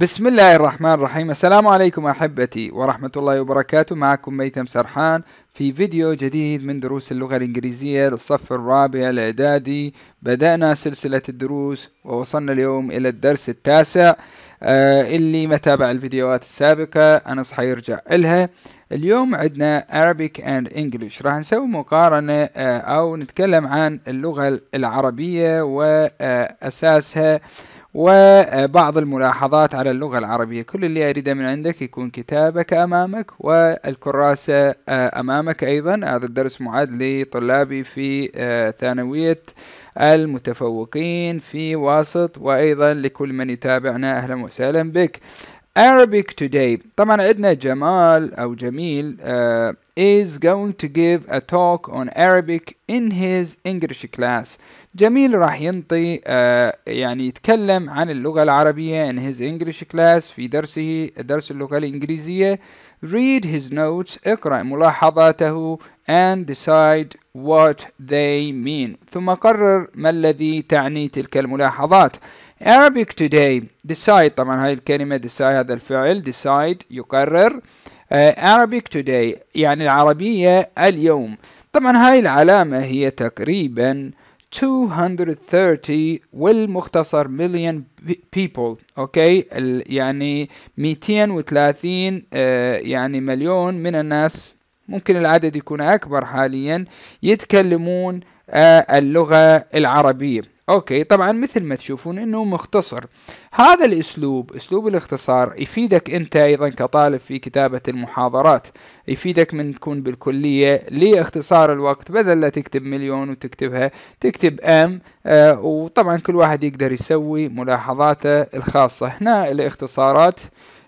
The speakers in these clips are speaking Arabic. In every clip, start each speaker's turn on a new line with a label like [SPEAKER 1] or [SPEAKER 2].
[SPEAKER 1] بسم الله الرحمن الرحيم السلام عليكم أحبتي ورحمة الله وبركاته معكم ميتم سرحان في فيديو جديد من دروس اللغة الإنجليزية للصف الرابع الإعدادي بدأنا سلسلة الدروس ووصلنا اليوم إلى الدرس التاسع آه اللي متابع الفيديوهات السابقة صح يرجع إلها اليوم عندنا Arabic and English راح نسوي مقارنة آه أو نتكلم عن اللغة العربية وأساسها وبعض الملاحظات على اللغة العربية كل اللي أريده من عندك يكون كتابك أمامك والكراسة آه، أمامك أيضا هذا الدرس معد لطلابي في آه، ثانوية المتفوقين في واسط وأيضا لكل من يتابعنا أهلا وسهلا بك Arabic today طبعا عندنا جمال أو جميل uh, is going to give a talk on Arabic in his English class جميل راح ينطي uh, يعني يتكلم عن اللغة العربية in his English class في درسه درس اللغة الإنجليزية read his notes اقرأ ملاحظاته and decide what they mean ثم قرر ما الذي تعني تلك الملاحظات Arabic today decide طبعا هاي الكلمة decide هذا الفعل decide يقرر آه، Arabic today يعني العربية اليوم طبعا هاي العلامة هي تقريبا 230 والمختصر مليون people اوكي okay. يعني 230 آه، يعني مليون من الناس ممكن العدد يكون اكبر حاليا يتكلمون آه، اللغة العربية اوكي طبعا مثل ما تشوفون انه مختصر هذا الاسلوب اسلوب الاختصار يفيدك انت ايضا كطالب في كتابة المحاضرات يفيدك من تكون بالكلية لاختصار الوقت بدل لا تكتب مليون وتكتبها تكتب ام آه وطبعا كل واحد يقدر يسوي ملاحظاته الخاصة هنا الاختصارات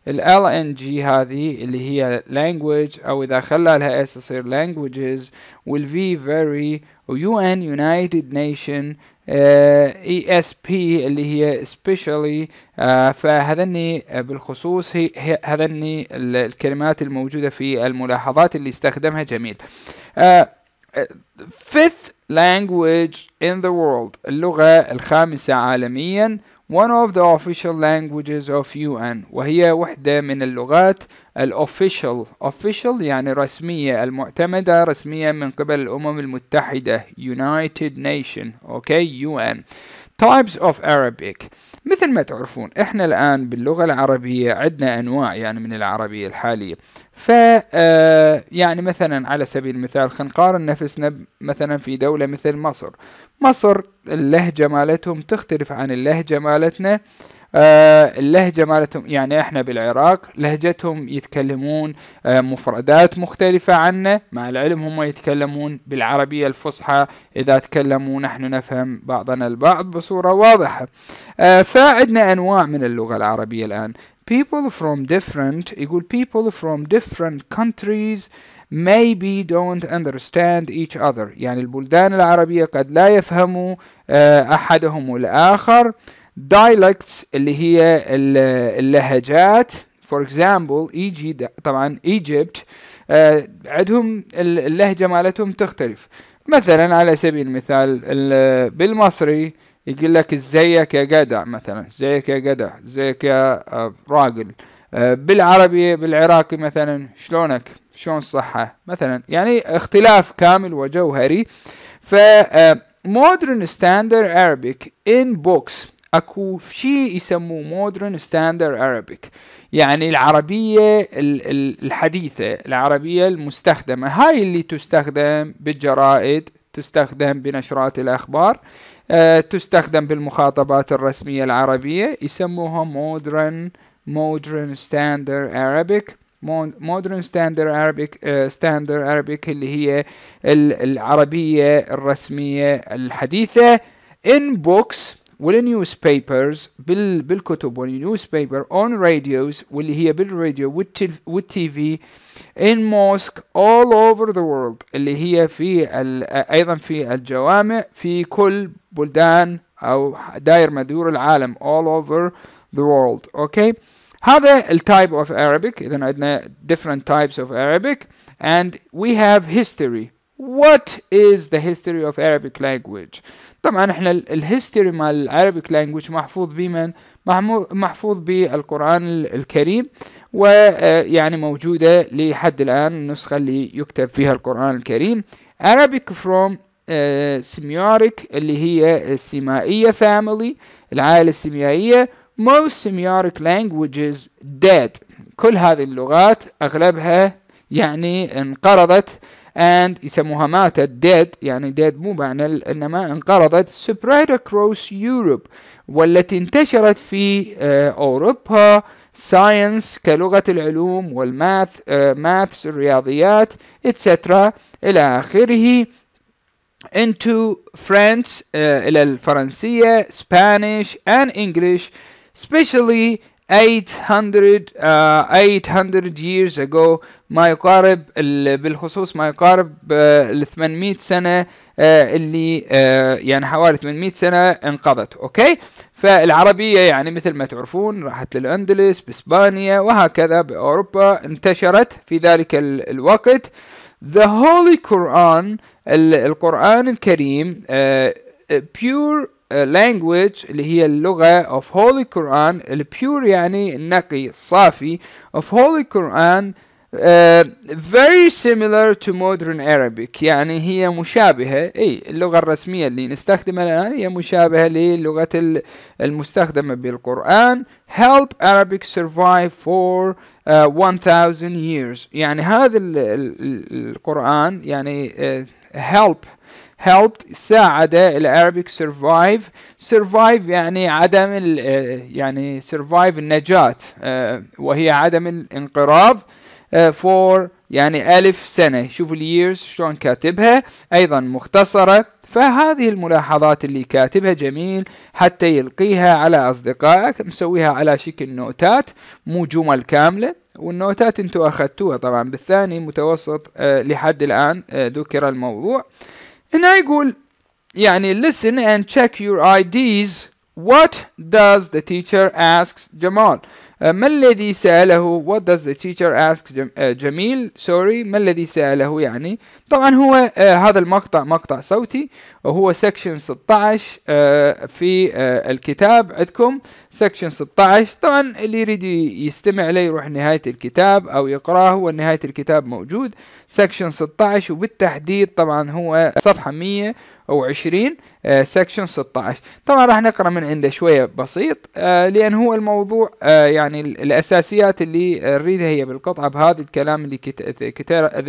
[SPEAKER 1] ال LNG هذه اللي هي language او اذا خلى لها اس يصير languages وال v very ويو ان يونايتد نيشن اي اس بي اللي هي سبيشالي uh, فهذني uh, بالخصوص هي هذني الكلمات الموجودة في الملاحظات اللي استخدمها جميل uh, fifth language in the world اللغة الخامسة عالميا one of the official languages of UN وهي واحدة من اللغات الأوفيشال official يعني رسمية المعتمدة رسمية من قبل الأمم المتحدة United Nation okay UN types of Arabic مثل ما تعرفون احنا الآن باللغة العربية عندنا أنواع يعني من العربية الحالية ف آه، يعني مثلا على سبيل المثال خلينا نقارن نفسنا مثلا في دولة مثل مصر مصر اللهجة مالتهم تختلف عن اللهجة مالتنا آه آه، اللهجة مالتهم يعني احنا بالعراق لهجتهم يتكلمون آه، مفردات مختلفة عنا مع العلم هم يتكلمون بالعربية الفصحى إذا تكلموا نحن نفهم بعضنا البعض بصورة واضحة آه، فعندنا أنواع من اللغة العربية الآن people from different يقول people from different countries maybe don't understand each other يعني البلدان العربية قد لا يفهموا أحدهم الآخر dialects اللي هي اللهجات for example Egypt طبعا Egypt آه عندهم اللهجة مالتهم تختلف مثلا على سبيل المثال بالمصري يقول لك ازيك يا جدع مثلا ازيك يا جدع ازيك يا آه، راجل آه، بالعربي بالعراقي مثلا شلونك شلون الصحة مثلا يعني اختلاف كامل وجوهري ف آه، modern standard Arabic in books اكو شيء يسموه مودرن ستاندر Arabic يعني العربيه الحديثه العربيه المستخدمه هاي اللي تستخدم بالجرائد تستخدم بنشرات الاخبار آه، تستخدم بالمخاطبات الرسميه العربيه يسموها مودرن مودرن ستاندر Arabic مودرن ستاندر Arabic ستاندر آه، Arabic اللي هي العربية الرسمية الحديثة in books والنيوز will بالكتب والنيوز newspaper on radios واللي هي بالراديو والتلف والتي في in mosque all over the world اللي هي في ال أيضا في الجوامع في كل بلدان أو داير مدور العالم all over the world okay? هذا التايب of Arabic إذا عندنا different types of Arabic and we have history What is the history of Arabic language? طبعا احنا الهيستوري مال العربيك لانجوج محفوظ بمن محفوظ بالقرآن الكريم ويعني آه، موجودة لحد الآن النسخة اللي يكتب فيها القرآن الكريم Arabic from آه، semiotic اللي هي السيمائية family العائلة السيميائية most semiotic languages dead كل هذه اللغات أغلبها يعني انقرضت and يسموها ماتت dead يعني dead مو معنى إنما انقرضت spread across Europe والتي انتشرت في آه، أوروبا science كلغة العلوم والماث ماثس آه، الرياضيات etc إلى آخره into French آه، إلى الفرنسية Spanish and English especially 800 uh, 800 years ago ما يقارب بالخصوص ما يقارب ال 800 سنة uh, اللي uh, يعني حوالي 800 سنة انقضت اوكي فالعربية يعني مثل ما تعرفون راحت للأندلس بإسبانيا وهكذا بأوروبا انتشرت في ذلك الوقت The Holy Quran القرآن الكريم uh, pure آه، language اللي هي اللغة of Holy Quran البيور يعني النقي الصافي of Holy Quran Uh, very similar to modern Arabic يعني هي مشابهة أي اللغة الرسمية اللي نستخدمها الآن هي مشابهة للغة المستخدمة بالقرآن help Arabic survive for آه، uh, 1000 years يعني هذا القرآن يعني uh, help helped ساعد العربيك survive survive يعني عدم آه، يعني survive النجاة آه، وهي عدم الانقراض آه، for يعني ألف سنة شوفوا years شلون كاتبها أيضا مختصرة فهذه الملاحظات اللي كاتبها جميل حتى يلقيها على أصدقائك مسويها على شكل نوتات مو جمل كاملة والنوتات انتوا أخذتوها طبعا بالثاني متوسط لحد الآن ذكر الموضوع هنا يقول يعني listen and check your IDs what does the teacher asks جمال ما الذي سأله what does the teacher ask جميل uh, sorry ما الذي سأله يعني طبعا هو هذا المقطع مقطع صوتي وهو سكشن 16 في آه، الكتاب عندكم سكشن 16 طبعا اللي يريد يستمع لي يروح نهاية الكتاب أو يقراه هو نهاية الكتاب موجود سكشن 16 وبالتحديد طبعا هو صفحة 120 أو 20 سكشن 16 طبعا راح نقرأ من عنده شوية بسيط آه، لأن هو الموضوع آه، يعني الأساسيات اللي نريدها هي بالقطعة بهذا الكلام اللي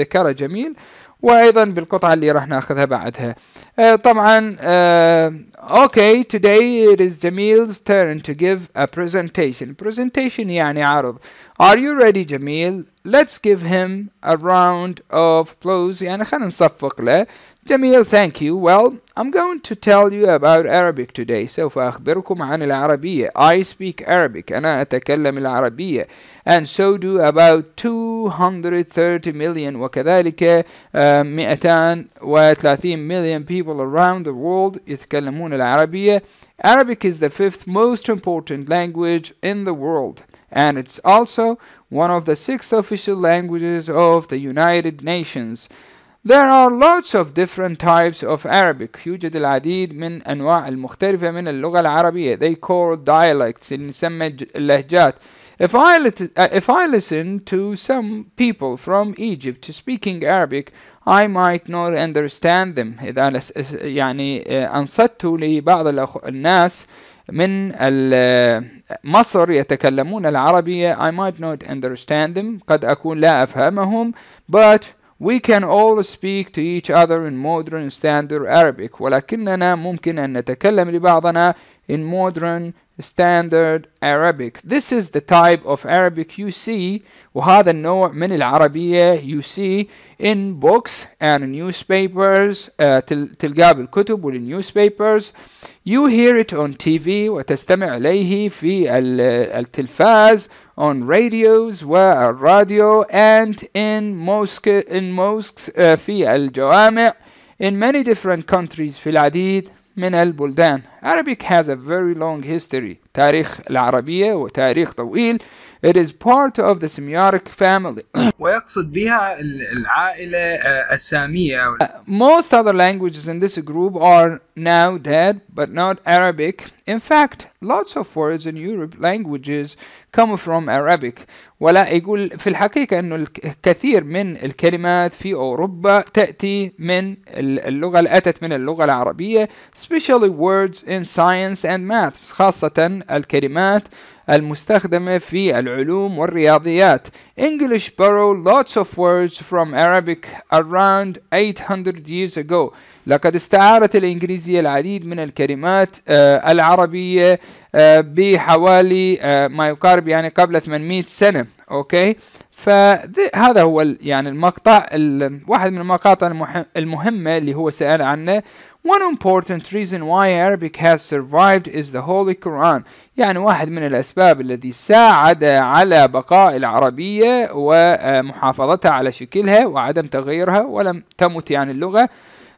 [SPEAKER 1] ذكره جميل وايضا بالقطعه اللي راح ناخذها بعدها آه طبعا آه اوكي today it is Jamil's turn to give a presentation presentation يعني عرض are you ready Jamil let's give him a round of applause يعني خلينا نصفق له جميل thank you well I'm going to tell you about Arabic today سوف أخبركم عن العربية I speak Arabic أنا أتكلم العربية and so do about 230 million وكذلك uh, 230 million people around the world يتكلمون العربية Arabic is the fifth most important language in the world and it's also one of the six official languages of the United Nations there are lots of different types of Arabic يوجد العديد من أنواع المختلفة من اللغة العربية they call dialects اللي نسمى اللهجات If I, uh, if I listen to some people from Egypt speaking Arabic, I might not understand them. إذا يعني أنصت لبعض الناس من مصر يتكلمون العربية I might not understand them قد أكون لا أفهمهم but we can all speak to each other in modern standard Arabic ولكننا ممكن أن نتكلم لبعضنا in modern standard Arabic. This is the type of Arabic you see وهذا النوع من العربية you see in books and newspapers uh, تل تلقاه بالكتب وال newspapers. You hear it on TV وتستمع إليه في التلفاز on radios والراديو and in mosque in mosques uh, في الجوامع in many different countries في العديد من البلدان Arabic has a very long history تاريخ العربية وتاريخ طويل it is part of the semiotic family. Most other languages in this group are now dead, but not Arabic. In fact, lots of words in Europe languages come from Arabic. ولا يقول في الحقيقة أنه الكثير من الكلمات في أوروبا تأتي من اللغة أتت من اللغة العربية especially words in science and maths خاصة الكلمات المستخدمة في العلوم والرياضيات English borrowed lots of words from Arabic around 800 years ago لقد استعارت الإنجليزية العديد من الكلمات آه العربية آه بحوالي آه ما يقارب يعني قبل 800 سنة أوكي فهذا هو يعني المقطع واحد من المقاطع المهمة اللي هو سأل عنه One important reason why Arabic has survived is the Holy Quran يعني واحد من الأسباب الذي ساعد على بقاء العربية ومحافظتها على شكلها وعدم تغييرها ولم تمت يعني اللغة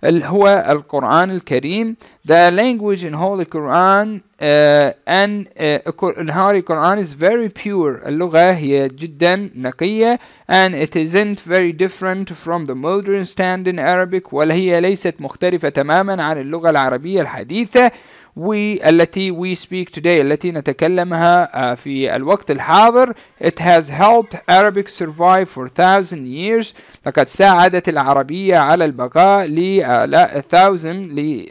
[SPEAKER 1] هو القرآن الكريم The language in Holy Quran Uh, and الهاري uh, Quran is very pure اللغة هي جدا نقية and it isn't very different from the modern standard Arabic ولا هي ليست مختلفة تماما عن اللغة العربية الحديثة we التي we speak today التي نتكلمها في الوقت الحاضر it has helped Arabic survive for thousand years لقد ساعدت العربية على البقاء ل thousand ل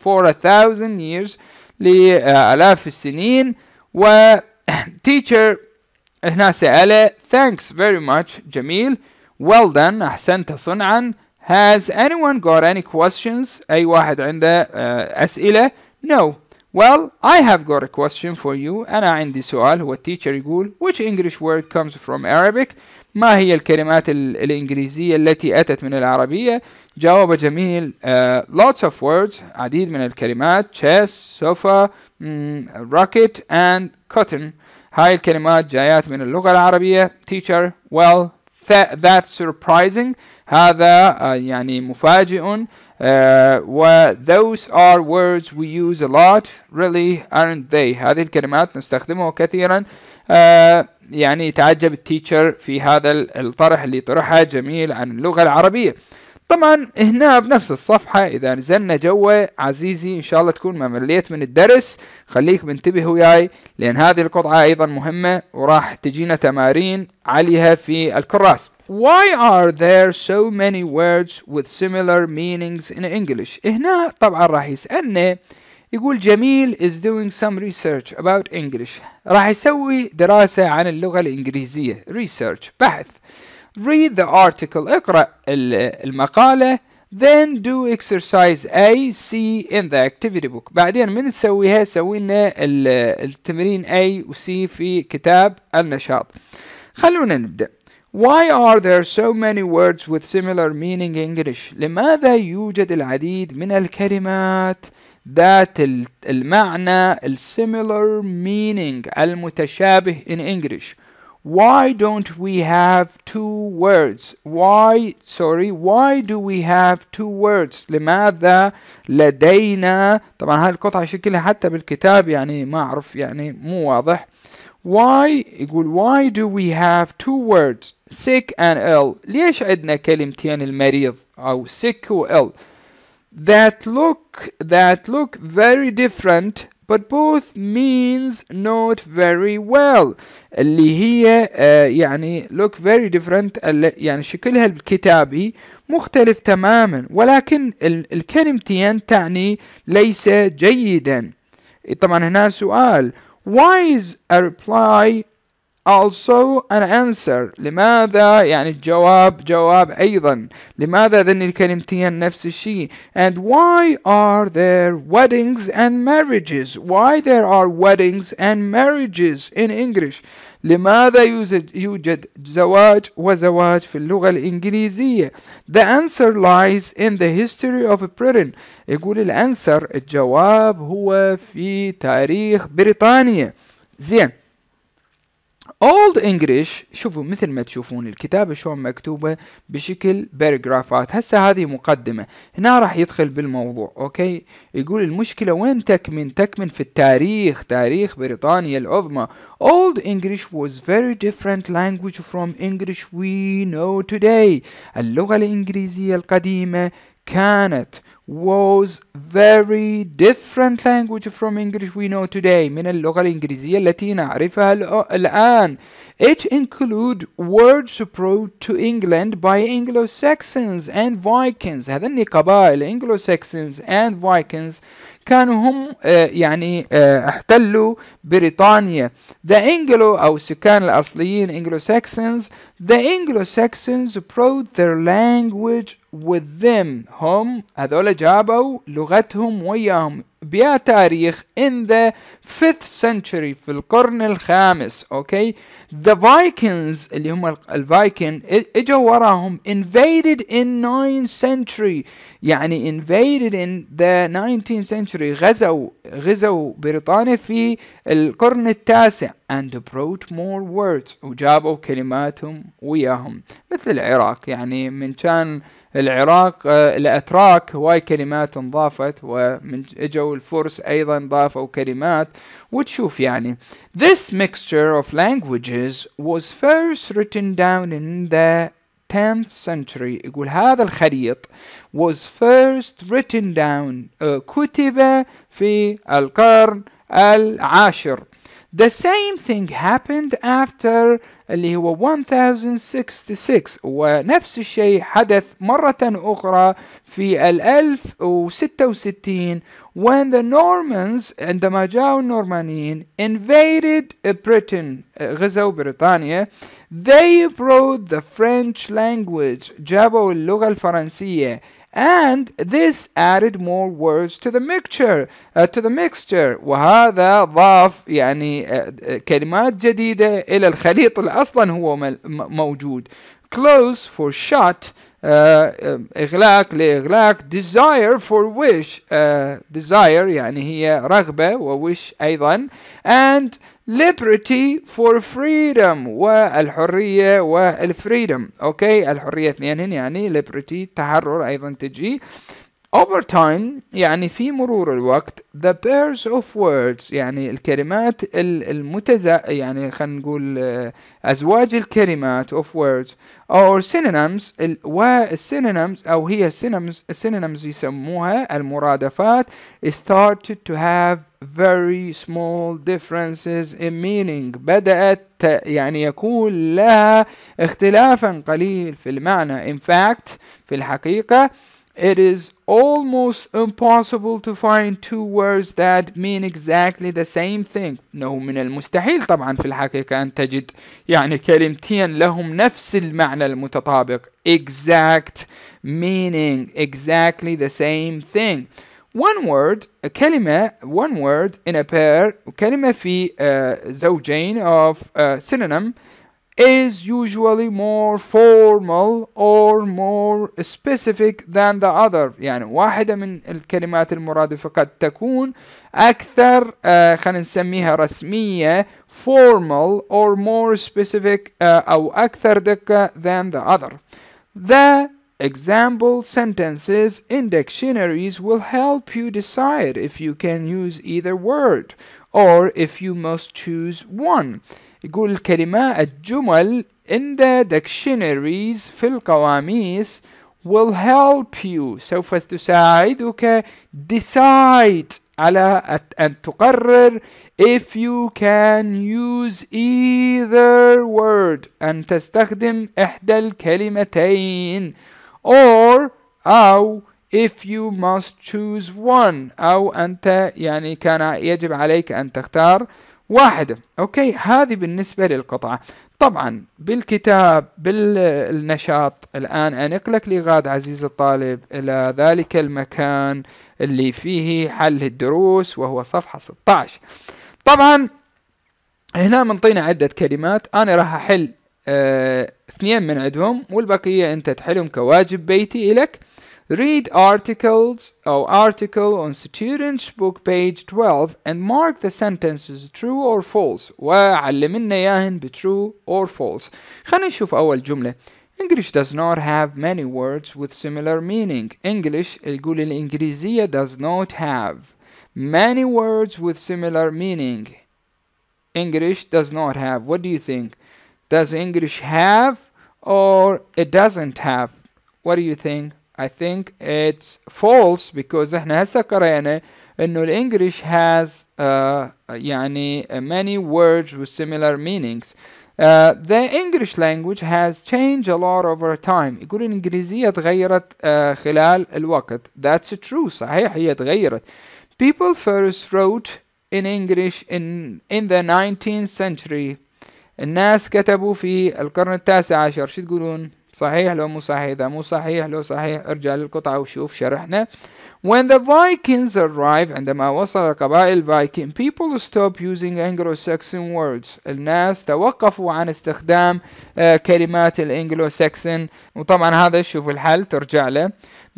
[SPEAKER 1] for a thousand years لآلاف السنين و teacher هنا سأله thanks very much جميل well done أحسنت صنعا Has anyone got any questions? أي واحد عنده uh, أسئلة؟ No. Well, I have got a question for you. أنا عندي سؤال هو teacher يقول Which English word comes from Arabic? ما هي الكلمات الإنجليزية التي أتت من العربية؟ جواب جميل lots of words عديد من الكلمات chess, sofa, mm, rocket and cotton هاي الكلمات جايات من اللغة العربية teacher well th that's surprising هذا آه، يعني مفاجئ آه، و those are words we use a lot really aren't they هذه الكلمات نستخدمها كثيرا آه، يعني تعجب التيتشر في هذا الطرح اللي طرحه جميل عن اللغة العربية طبعا هنا بنفس الصفحة إذا نزلنا جوا عزيزي إن شاء الله تكون ما مليت من الدرس خليك منتبه وياي لأن هذه القطعة أيضا مهمة وراح تجينا تمارين عليها في الكراس Why are there so many words with similar meanings in English? هنا طبعا راح يسألنا يقول جميل is doing some research about English راح يسوي دراسة عن اللغة الإنجليزية research بحث read the article اقرأ المقالة then do exercise A C in the activity book بعدين من تسويها سوي لنا التمرين A و C في كتاب النشاط خلونا نبدأ Why are there so many words with similar meaning in English? لماذا يوجد العديد من الكلمات ذات المعنى similar meaning المتشابه in English? Why don't we have two words? Why, sorry, why do we have two words? لماذا لدينا طبعا هاي القطعة شكلها حتى بالكتاب يعني ما أعرف يعني مو واضح Why يقول why do we have two words sick and ill ليش عندنا كلمتين المريض أو sick و ill that look that look very different but both means not very well اللي هي uh, يعني look very different يعني شكلها الكتابي مختلف تماما ولكن ال الكلمتين تعني ليس جيدا طبعا هنا سؤال why is a reply also an answer لماذا يعني الجواب جواب أيضا لماذا ذن الكلمتين نفس الشيء and why are there weddings and marriages why there are weddings and marriages in English لماذا يوجد زواج وزواج في اللغة الإنجليزية the answer lies in the history of Britain يقول الأنسر الجواب هو في تاريخ بريطانيا زين اولد انجلش شوفوا مثل ما تشوفون الكتابة شلون مكتوبة بشكل باراجرافات هسه هذه مقدمة هنا راح يدخل بالموضوع اوكي يقول المشكلة وين تكمن تكمن في التاريخ تاريخ بريطانيا العظمى old English was very different language from English we know today اللغة الانجليزية القديمة كانت was very different language from English we know today من اللغة الإنجليزية التي نعرفها الآن. It include words brought to England by Anglo-Saxons and Vikings. هذا قبائل Anglo-Saxons and Vikings كانوا هم يعني احتلوا بريطانيا. The Anglo أو السكان الأصليين Anglo-Saxons. The Anglo-Saxons brought their language with them هم هذول جابوا لغتهم وياهم بيا تاريخ in the 5th century في القرن الخامس اوكي the Vikings اللي هم الفايكن اجوا وراهم invaded in 9th century يعني invaded in the 19th century غزوا غزوا بريطانيا في القرن التاسع and brought more words وجابوا كلماتهم وياهم مثل العراق يعني من كان العراق الاتراك آه، هواي كلمات انضافت ومن اجوا الفرس ايضا ضافوا كلمات وتشوف يعني This mixture of languages was first written down in the 10th century يقول هذا الخليط was first written down uh, كتب في القرن العاشر The same thing happened after اللي هو 1066 ونفس الشيء حدث مرة أخرى في ال 1066 when the Normans عندما جاءوا النورمانيين invaded Britain غزوا بريطانيا they brought the French language جابوا اللغة الفرنسية and this added more words to the mixture uh, to the mixture وهذا ضاف يعني uh, uh, كلمات جديدة إلى الخليط اللي أصلا هو موجود close for shut آه، إغلاق لإغلاق desire for wish آه، desire يعني هي رغبة و wish أيضا and liberty for freedom والحرية والفريدم أوكي الحرية اثنينهن يعني liberty تحرر أيضا تجي Over time يعني في مرور الوقت the pairs of words يعني الكلمات المتزا يعني خلينا نقول آه، أزواج الكلمات of words or synonyms و synonyms أو هي synonyms synonyms يسموها المرادفات started to have very small differences in meaning بدأت يعني يكون لها اختلافا قليل في المعنى in fact في الحقيقة It is almost impossible to find two words that mean exactly the same thing إنه من المستحيل طبعا في الحقيقة أن تجد يعني كلمتين لهم نفس المعنى المتطابق exact meaning exactly the same thing one word a كلمة one word in a pair كلمة في uh, زوجين of uh, synonym is usually more formal or more specific than the other يعني واحدة من الكلمات المرادفة قد تكون أكثر خلينا نسميها رسمية formal or more specific أو أكثر دقة than the other The example sentences in dictionaries will help you decide if you can use either word or if you must choose one يقول الكلمة الجمل in the dictionaries في القواميس will help you سوف تساعدك decide على أن تقرر if you can use either word أن تستخدم إحدى الكلمتين or أو if you must choose one أو أنت يعني كان يجب عليك أن تختار واحدة أوكي هذه بالنسبة للقطعة طبعا بالكتاب بالنشاط الآن أنقلك لغاد عزيز الطالب إلى ذلك المكان اللي فيه حل الدروس وهو صفحة 16 طبعا هنا منطينا عدة كلمات أنا راح أحل آه، اثنين من عندهم والبقية أنت تحلهم كواجب بيتي إلك Read articles or oh, article on student's book page 12 and mark the sentences true or false وعلمنا إياهن ب true or false خلينا نشوف أول جملة English does not have many words with similar meaning English القول الإنجليزية does not have many words with similar meaning English does not have what do you think does English have or it doesn't have what do you think I think it's false because احنا هسه قرأنا انه الانجليش has uh, يعني many words with similar meanings. Uh, the English language has changed a lot over time يقول الإنجليزية تغيرت uh, خلال الوقت that's true صحيح هي تغيرت people first wrote in English in, in the 19th century الناس كتبوا في القرن التاسع عشر شو تقولون؟ صحيح لو مو صحيح إذا مو صحيح لو صحيح ارجع للقطعة وشوف شرحنا When the Vikings arrived عندما وصل قبائل الفايكنج people stopped using Anglo-Saxon words الناس توقفوا عن استخدام آه، كلمات الانجلو-ساكسون وطبعا هذا شوف الحل ترجع له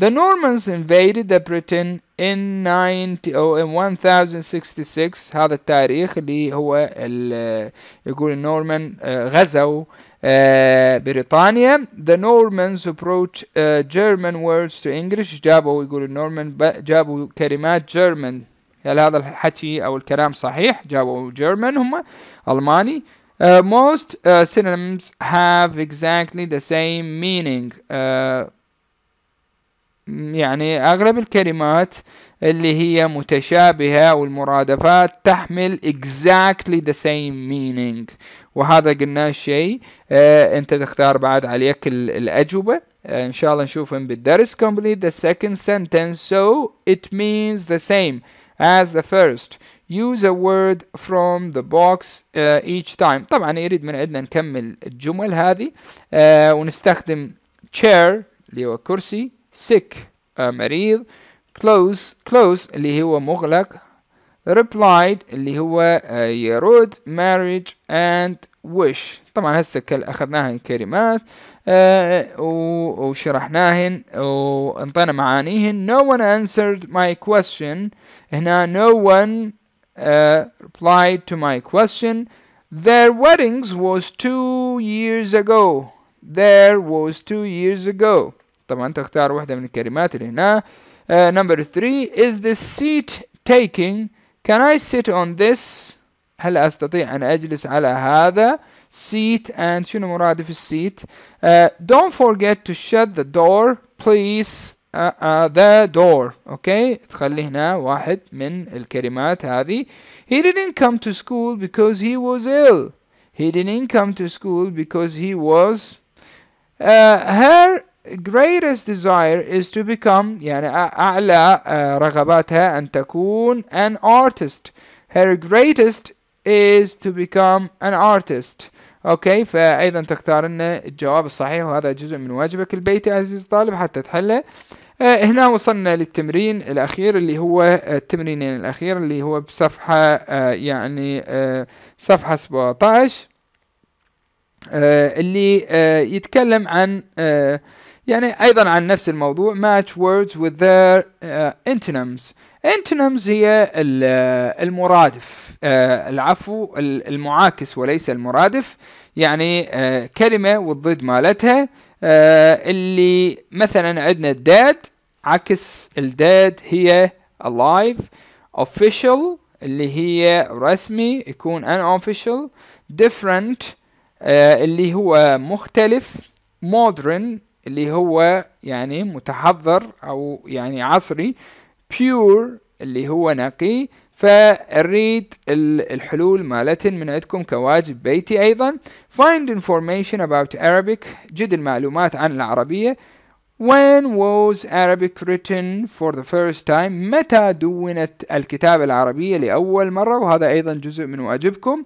[SPEAKER 1] The Normans invaded the Britain in 90 أو in 1066 هذا التاريخ اللي هو آه، يقول النورمان آه، غزوا بريطانيا eh, the Normans approach uh, German words to English جابوا يقول Norman جابوا كلمات German هل هذا الحكي أو الكلام صحيح جابوا German هم ألماني Uh, most uh, synonyms have exactly the same meaning. Uh, يعني أغلب الكلمات اللي هي متشابهة والمرادفات تحمل exactly the same meaning وهذا قلناه شيء آه أنت تختار بعد عليك الأجوبة آه إن شاء الله نشوفهم بالدرس complete the second sentence so it means the same as the first use a word from the box uh, each time طبعا يريد من عندنا نكمل الجمل هذه آه ونستخدم chair اللي هو كرسي sick uh, مريض close close اللي هو مغلق replied اللي هو uh, يرد marriage and wish طبعا هسه اخذناهن كلمات آه uh, وشرحناهن وانطينا معانيهن no one answered my question هنا no one uh, replied to my question their weddings was two years ago there was two years ago طبعا تختار واحدة من الكلمات اللي هنا نمبر 3 is the seat taking can I sit on this هل أستطيع أن أجلس على هذا seat and شنو مرادف السيت uh, don't forget to shut the door please uh, uh, the door okay. تخلي هنا واحد من الكلمات هذه he didn't come to school because he was ill he didn't come to school because he was uh, her greatest desire is to become يعني أعلى آه، رغباتها أن تكون an artist her greatest is to become an artist اوكي فايضا تختار أن الجواب الصحيح وهذا جزء من واجبك البيتي عزيز الطالب حتى تحله آه، هنا وصلنا للتمرين الاخير اللي هو آه، التمرينين الاخير اللي هو بصفحة يعني صفحة 17 اللي يتكلم عن يعني أيضا عن نفس الموضوع match words with their uh, antonyms antonyms هي uh, المرادف uh, العفو المعاكس وليس المرادف يعني uh, كلمة والضد مالتها اللي مثلا عندنا dead عكس dead هي alive official اللي هي رسمي يكون unofficial different اللي هو مختلف modern اللي هو يعني متحضر أو يعني عصري بيور اللي هو نقي فريد الحلول مالتهن من عندكم كواجب بيتي أيضا find information about Arabic جد المعلومات عن العربية When was Arabic written for the first time متى دونت الكتابة العربية لأول مرة وهذا أيضا جزء من واجبكم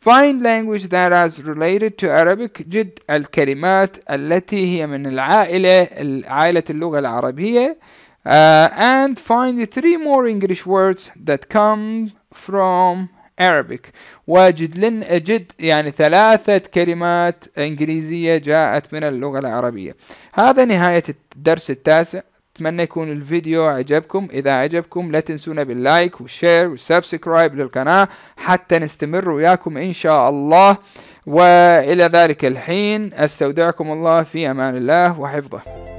[SPEAKER 1] Find language that is related to Arabic جد الكلمات التي هي من العائلة عائلة اللغة العربية uh, and find three more English words that come from Arabic واجد لن أجد يعني ثلاثة كلمات إنجليزية جاءت من اللغة العربية هذا نهاية الدرس التاسع اتمنى يكون الفيديو عجبكم اذا عجبكم لا تنسونا باللايك والشير والسبسكرايب للقناة حتى نستمر وياكم ان شاء الله والى ذلك الحين استودعكم الله في امان الله وحفظه